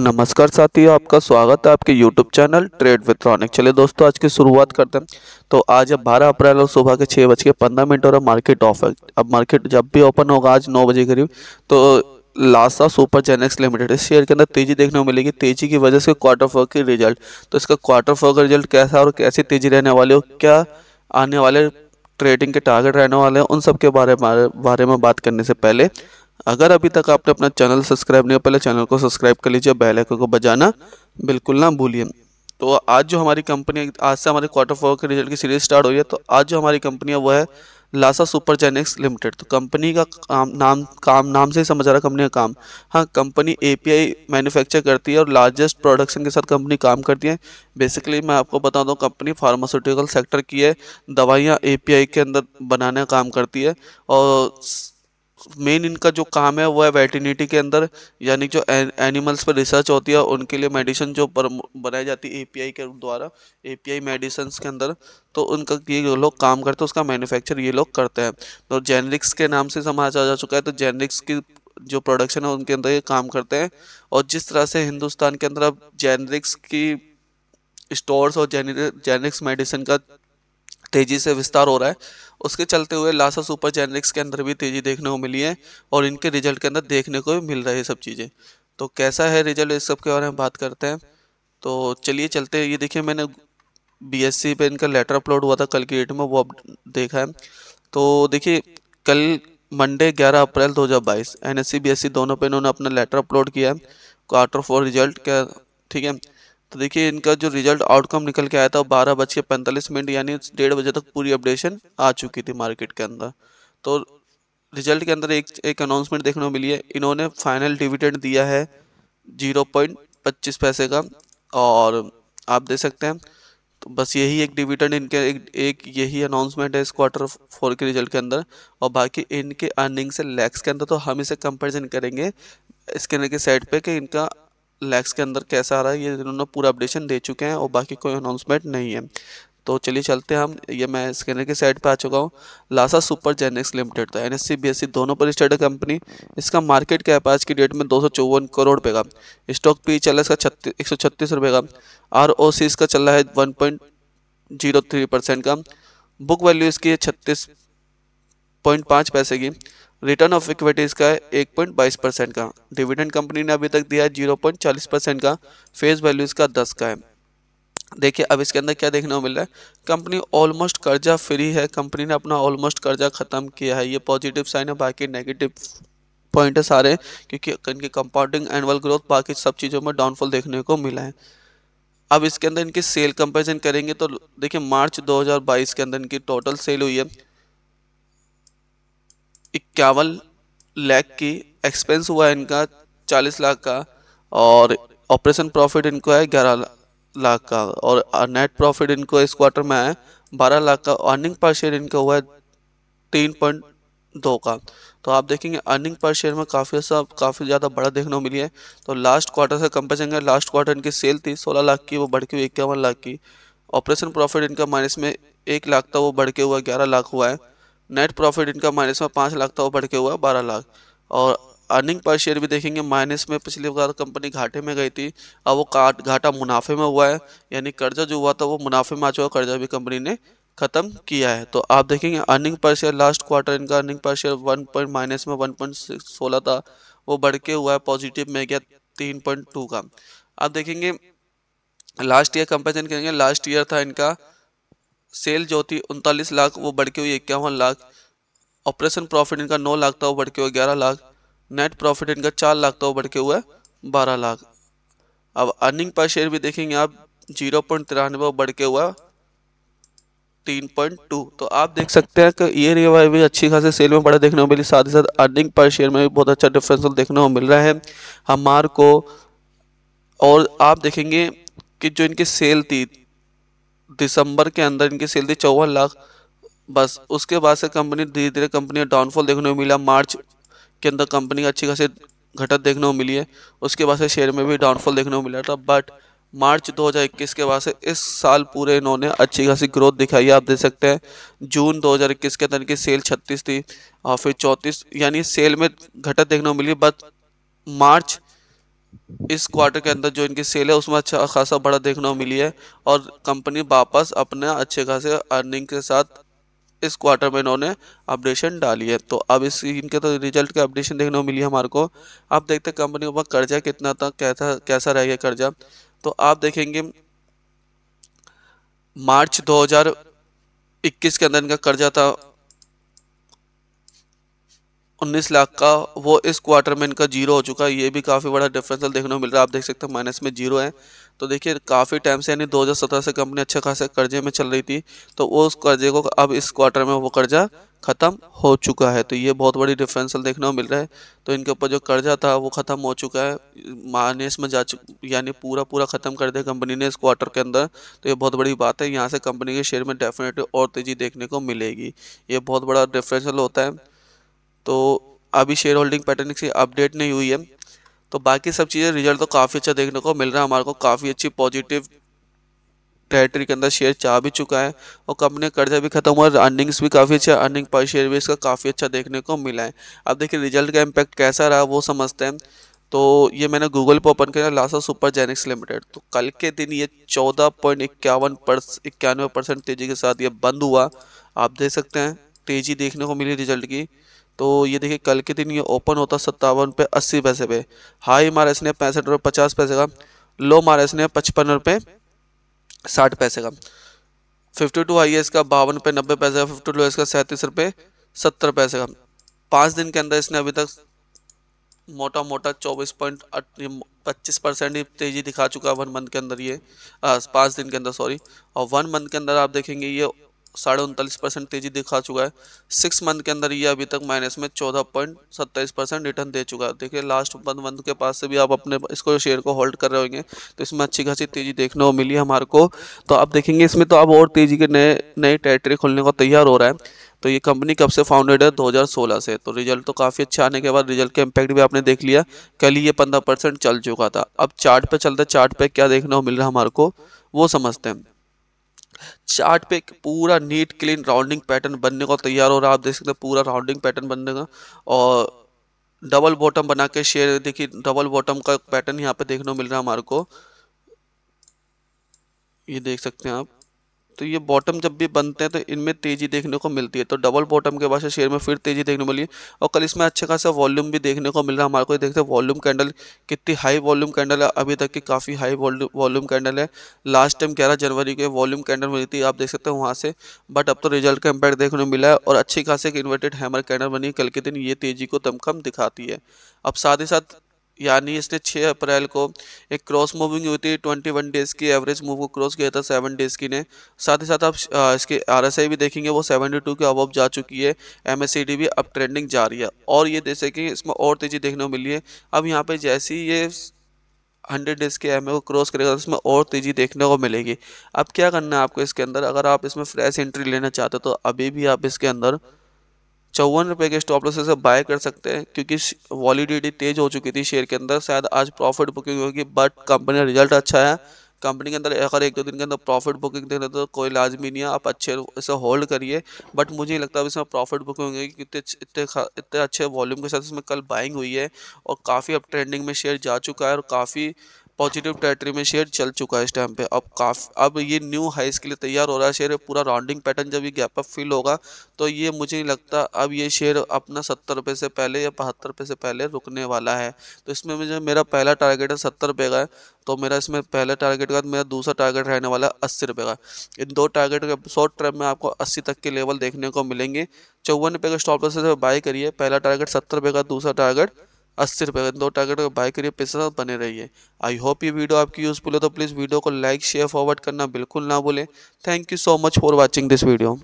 नमस्कार साथियों आपका स्वागत है आपके YouTube channel trade with Ronik चलिए दोस्तों आज की शुरुआत करते हैं तो आज अब 12 अप्रैल और सुबह के छः बज के पंद्रह मिनट और मार्केट ऑफ है अब मार्केट जब भी ओपन होगा आज नौ बजे करीब तो लासा सुपर जेनेक्स लिमिटेड इस शेयर के अंदर तेजी देखने को मिलेगी तेजी की वजह से क्वार्टर फोर की रिजल्ट तो इसका क्वार्टर फोर का रिजल्ट कैसा और कैसी तेजी रहने वाली हो क्या आने वाले ट्रेडिंग के टारगेट रहने वाले हैं उन सब के बारे बारे में बात करने से पहले अगर अभी तक आपने अपना चैनल सब्सक्राइब नहीं पहले चैनल को सब्सक्राइब कर लीजिए बेल आइकन को बजाना बिल्कुल ना भूलिए तो आज जो हमारी कंपनी आज से हमारे क्वार्टर फोर के रिजल्ट की सीरीज स्टार्ट हुई है तो आज जो हमारी कंपनी है वो है लासा सुपर जेनेक्स लिमिटेड तो कंपनी का काम नाम काम नाम से ही समझ आ रहा है कंपनी का काम हाँ कंपनी एपीआई मैन्युफैक्चर करती है और लार्जेस्ट प्रोडक्शन के साथ कंपनी काम करती है बेसिकली मैं आपको बता दूँ कंपनी फार्मास्यूटिकल सेक्टर की है दवाइयाँ एपीआई के अंदर बनाने का काम करती है और मेन इनका जो काम है वो है वेटिनिटी के अंदर यानी जो एनिमल्स पर रिसर्च होती है उनके लिए मेडिसिन जो बनाई जाती है एपीआई के द्वारा एपीआई मेडिसिन के अंदर तो उनका ये लोग काम करते हैं उसका मैन्युफैक्चर ये लोग करते हैं तो जेनरिक्स के नाम से समाज आ जा चुका है तो जेनरिक्स की जो प्रोडक्शन है उनके अंदर ये काम करते हैं और जिस तरह से हिंदुस्तान के अंदर अब जेनरिक्स की स्टोर्स और जेनरिक्स मेडिसिन का तेज़ी से विस्तार हो रहा है उसके चलते हुए लासा सुपर जेनरिक्स के अंदर भी तेज़ी देखने को मिली है और इनके रिजल्ट के अंदर देखने को भी मिल रहा है सब चीज़ें तो कैसा है रिजल्ट इस सब के बारे में बात करते हैं तो चलिए चलते हैं ये देखिए मैंने बीएससी पे इनका लेटर अपलोड हुआ था कल की डेट में वो अब देखा है तो देखिए कल मंडे 11 अप्रैल 2022 एनएससी बीएससी दोनों पे इन्होंने अपना लेटर अपलोड किया है क्वार्टर फोर रिजल्ट क्या ठीक है तो देखिए इनका जो रिजल्ट आउटकम निकल के आया था बारह बज के पैंतालीस मिनट यानी डेढ़ बजे तक पूरी अपडेशन आ चुकी थी मार्केट के अंदर तो रिजल्ट के अंदर एक एक अनाउंसमेंट देखने को मिली है इन्होंने फाइनल डिविडेंड दिया है जीरो पॉइंट पच्चीस पैसे का और आप दे सकते हैं तो बस यही एक डिविडेंड इनके एक एक यही अनाउंसमेंट है इस क्वार्टर फोर के रिजल्ट के अंदर और बाकी इनके अर्निंग से लैक्स के अंदर तो हम इसे कंपेरिजन करेंगे इसके के साइड पे कि इनका लैक्स के अंदर कैसा आ रहा है ये इन्होंने पूरा अपडेशन दे चुके हैं और बाकी कोई अनाउंसमेंट नहीं है तो चलिए चलते हैं हम ये मैं स्कैनर की साइड पे आ चुका हूँ लासा सुपर जेनेक्स लिमिटेड था एन एस सी बी दोनों पर स्टेड कंपनी इसका मार्केट कैप आज की डेट में दो सौ चौवन करोड़ रुपये का स्टॉक पी e e चल रहा है इसका छत्तीस एक सौ छत्तीस रुपये का आर ओ सी इसका चल रहा है one point zero three percent का बुक वैल्यू इसकी है छत्तीस पॉइंट पाँच पैसे की रिटर्न ऑफ इक्विटीज का है एक पॉइंट बाईस परसेंट का डिविडेंड कंपनी ने अभी तक दिया है जीरो पॉइंट चालीस परसेंट का फेस वैल्यूज़ का दस का है देखिए अब इसके अंदर क्या देखने को मिल रहा है कंपनी ऑलमोस्ट कर्जा फ्री है कंपनी ने अपना ऑलमोस्ट कर्जा खत्म किया है ये पॉजिटिव साइन है बाकी नेगेटिव पॉइंट है सारे क्योंकि इनकी कंपाउंडिंग एनुअल ग्रोथ बाकी सब चीज़ों में डाउनफॉल देखने को मिला है अब इसके अंदर इनकी सेल कंपेरिजन करेंगे तो देखिए मार्च 2022 के अंदर इनकी टोटल सेल हुई है इक्यावन लैख की एक्सपेंस हुआ है इनका चालीस लाख का और ऑपरेशन प्रॉफिट इनको है ग्यारह लाख का और नेट प्रॉफिट इनको इस क्वार्टर में है बारह लाख का अर्निंग पर शेयर इनका हुआ है तीन पॉइंट दो का तो आप देखेंगे अर्निंग पर शेयर में काफ़ी सा काफ़ी ज़्यादा बड़ा देखने को मिली है तो लास्ट क्वार्टर से कंपेरिजन कर लास्ट क्वार्टर इनकी सेल थी सोलह लाख की वो बढ़ के हुई इक्यावन लाख की ऑपरेशन प्रॉफिट इनका माइनस में एक लाख था वो बढ़ के हुआ ग्यारह लाख हुआ है नेट प्रॉफिट इनका माइनस में पाँच लाख था वो बढ़ के हुआ बारह लाख और अर्निंग पर शेयर भी देखेंगे माइनस में पिछली बार कंपनी घाटे में गई थी अब वो काट घाटा मुनाफे में हुआ है यानी कर्जा जो हुआ था वो मुनाफे में आ चुका कर्जा भी कंपनी ने ख़त्म किया है तो आप देखेंगे earning per share last quarter इनका earning per share one point minus में वन पॉइंट सोलह था वो बढ़ के हुआ है पॉजिटिव में गया तीन पॉइंट टू का आप देखेंगे लास्ट ईयर कंपेरिजन करेंगे लास्ट ईयर था इनका सेल जो होती उनतालीस लाख वो बढ़ के हुई इक्यावन लाख ऑपरेशन प्रॉफिट इनका नौ लाख था वो बढ़ के हुआ ग्यारह लाख नेट प्रॉफिट इनका चार लाख था वो बढ़ के हुआ बारह लाख अब अर्निंग पर शेयर भी देखेंगे आप जीरो पॉइंट तिरानवे बढ़ के हुआ तीन पॉइंट टू तो आप देख सकते हैं कि ये रिवाई भी अच्छी खासी सेल में बड़ा देखने को मिली साथ ही साथ अर्निंग पर शेयर में भी बहुत अच्छा डिफरेंसल देखने को मिल रहा है हमार को और आप देखेंगे कि जो इनकी सेल थी दिसंबर के अंदर इनकी सेल थी चौवन लाख बस उसके बाद से कंपनी धीरे धीरे कंपनी डाउनफॉल देखने को मिला मार्च के अंदर कंपनी अच्छी खासी घटत देखने को मिली है उसके बाद से शेयर में भी डाउनफॉल देखने को मिला था बट मार्च 2021 के बाद से इस साल पूरे इन्होंने अच्छी खासी ग्रोथ दिखाई है आप देख सकते हैं जून 2021 के अंदर इनकी सेल 36 थी और फिर 34 यानी सेल में घटत देखने को मिली बट मार्च इस क्वार्टर के अंदर जो इनकी सेल है उसमें अच्छा खासा बड़ा देखने को मिली है और कंपनी वापस अपने अच्छे खासे अर्निंग के साथ इस क्वार्टर में इन्होंने अपडेशन डाली है तो अब इस इनके तो रिजल्ट का अपडेशन देखने को मिली है हमारे को अब देखते हैं कंपनी के ऊपर कर्जा कितना था कैसा कैसा रहेगा कर्जा तो आप देखेंगे मार्च 2021 के अंदर इनका कर्जा था उन्नीस लाख का वो इस क्वार्टर में इनका जीरो हो चुका है ये भी काफ़ी बड़ा डिफरेंसल देखने को मिल रहा है आप देख सकते हैं माइनस में जीरो है तो देखिए काफ़ी टाइम से यानी 2017 से कंपनी अच्छे खासे कर्जे में चल रही थी तो वो उस कर्जे को अब इस क्वार्टर में वो कर्जा ख़त्म हो चुका है तो ये बहुत बड़ी डिफरेंसल देखने को मिल रहा है तो इनके ऊपर जो कर्जा था वो ख़त्म हो चुका है माइनस में जा चुक यानी पूरा पूरा ख़त्म कर दिया कंपनी ने इस क्वार्टर के अंदर तो ये बहुत बड़ी बात है यहाँ से कंपनी के शेयर में डेफिनेटली और तेज़ी देखने को मिलेगी ये बहुत बड़ा डिफरेंसल होता है तो अभी शेयर होल्डिंग पैटर्न की अपडेट नहीं हुई है तो बाकी सब चीज़ें रिजल्ट तो काफ़ी अच्छा देखने को मिल रहा है हमारे को काफ़ी अच्छी पॉजिटिव टेरेटरी के अंदर शेयर चाह भी चुका है और कंपनी का कर्जा भी खत्म हुआ अर्निंग्स भी काफ़ी अच्छा अर्निंग पर शेयर भी इसका काफ़ी अच्छा देखने को मिला है अब देखिए रिजल्ट का इम्पैक्ट कैसा रहा वो समझते हैं तो ये मैंने गूगल पर ओपन किया लासा सुपर जेनिक्स लिमिटेड तो कल के दिन ये चौदह पॉइंट इक्यावन इक्यानवे परसेंट तेजी के साथ ये बंद हुआ आप देख सकते हैं तेज़ी देखने को मिली रिजल्ट की तो ये देखिए कल के दिन ये ओपन होता सत्तावन रुपये अस्सी पैसे पे हाई मारा इसने पैंसठ रुपये पचास पैसे का लो मार इसने पचपन रुपये साठ पैसे का फिफ्टी टू हाई इसका बावन रुपये नब्बे पैसे का फिफ्टी टू इसका सैंतीस रुपये सत्तर पैसे का पाँच दिन के अंदर इसने अभी तक मोटा मोटा चौबीस पॉइंट पच्चीस परसेंट ही तेज़ी दिखा चुका है वन मंथ के अंदर ये पाँच दिन के अंदर सॉरी और वन मंथ के अंदर आप देखेंगे ये साढ़े उनतालीस परसेंट तेजी दिखा चुका है सिक्स मंथ के अंदर ये अभी तक माइनस में चौदह पॉइंट सत्ताईस परसेंट रिटर्न दे चुका है देखिए लास्ट वन मंथ के पास से भी आप अपने इसको शेयर को होल्ड कर रहे होंगे तो इसमें अच्छी खासी तेजी देखने को मिली हमारे को तो आप देखेंगे इसमें तो अब और तेजी के नए नए टेरेटरी खुलने को तैयार हो रहा है तो ये कंपनी कब से फाउंडेड है 2016 से तो रिजल्ट तो काफ़ी अच्छा आने के बाद रिजल्ट का इम्पैक्ट भी आपने देख लिया कल ही ये 15 परसेंट चल चुका था अब चार्ट पे चलते चार्ट पे क्या देखने को मिल रहा है हमारे को वो समझते हैं चार्ट पे एक पूरा नीट क्लीन राउंडिंग पैटर्न बनने को तैयार हो रहा है आप देख सकते हैं पूरा राउंडिंग पैटर्न बनने का और डबल बॉटम बना के शेयर देखिए डबल बॉटम का पैटर्न यहाँ पे देखने को मिल रहा है हमारे को ये देख सकते हैं आप तो ये बॉटम जब भी बनते हैं तो इनमें तेज़ी देखने को मिलती है तो डबल बॉटम के बाद से शेयर में फिर तेज़ी देखने को मिली और कल इसमें अच्छे खासा वॉल्यूम भी देखने को मिल रहा है हमारे को देखते हैं वॉल्यूम कैंडल कितनी हाई वॉल्यूम कैंडल है अभी तक की काफ़ी हाई वॉल्यूम कैंडल है लास्ट टाइम ग्यारह जनवरी के वॉल्यूम कैंडल मिली थी आप देख सकते हो वहाँ से बट अब तो रिजल्ट का इम्पैक्ट देखने को मिला है और अच्छी खासी एक इन्वर्टेड हैमर कैंडल बनी कल के दिन ये तेज़ी को दमखम दिखाती है अब साथ ही साथ यानी इसने 6 अप्रैल को एक क्रॉस मूविंग हुई थी 21 डेज की एवरेज मूव को क्रॉस किया था 7 डेज की ने साथ ही साथ आप इसके आरएसआई भी देखेंगे वो 72 के अब जा चुकी है एमएससीडी भी अब ट्रेंडिंग जा रही है और ये देख कि इसमें और तेज़ी देखने को मिली है अब यहाँ पर जैसे ही ये हंड्रेड डेज के एम को क्रॉस करेगा तो इसमें और तेज़ी देखने को मिलेगी अब क्या करना है आपको इसके अंदर अगर आप इसमें फ्रेश एंट्री लेना चाहते हो तो अभी भी आप इसके अंदर चौवन रुपये के स्टॉप लॉस से बाय कर सकते हैं क्योंकि वॉलीडिटी तेज हो चुकी थी शेयर के अंदर शायद आज प्रॉफिट बुकिंग होगी बट कंपनी का रिजल्ट अच्छा है कंपनी के अंदर अगर एक दो दिन के अंदर प्रॉफिट बुकिंग देना तो कोई लाजमी नहीं है आप अच्छे इसे होल्ड करिए बट मुझे नहीं लगता अब इसमें प्रॉफिट बुकिंग होंगे इतने इतने इतने अच्छे वॉल्यूम के साथ इसमें कल बाइंग हुई है और काफ़ी अब ट्रेंडिंग में शेयर जा चुका है और काफ़ी पॉजिटिव टेरिटरी में शेयर चल चुका है इस टाइम पे अब काफ अब ये न्यू हाइस के लिए तैयार हो रहा है शेयर पूरा राउंडिंग पैटर्न जब ये गैप अप फिल होगा तो ये मुझे नहीं लगता अब ये शेयर अपना सत्तर रुपये से पहले या बहत्तर रुपये से पहले रुकने वाला है तो इसमें मुझे मेरा पहला टारगेट है सत्तर रुपये का तो मेरा इसमें पहला टारगेट का मेरा दूसरा टारगेट रहने वाला है अस्सी रुपये का इन दो टारगेट के शॉर्ट टर्म में आपको अस्सी तक के लेवल देखने को मिलेंगे चौवन रुपये का स्टॉप लॉस से करिए पहला टारगेट सत्तर रुपये का दूसरा टारगेट अस्सी रुपये दो टारगेट को बाय करिए पैसे साथ बने रहिए आई होप ये वीडियो आपकी यूज़फुल है तो प्लीज़ वीडियो को लाइक शेयर फॉरवर्ड करना बिल्कुल ना भूलें thank you so much for watching this video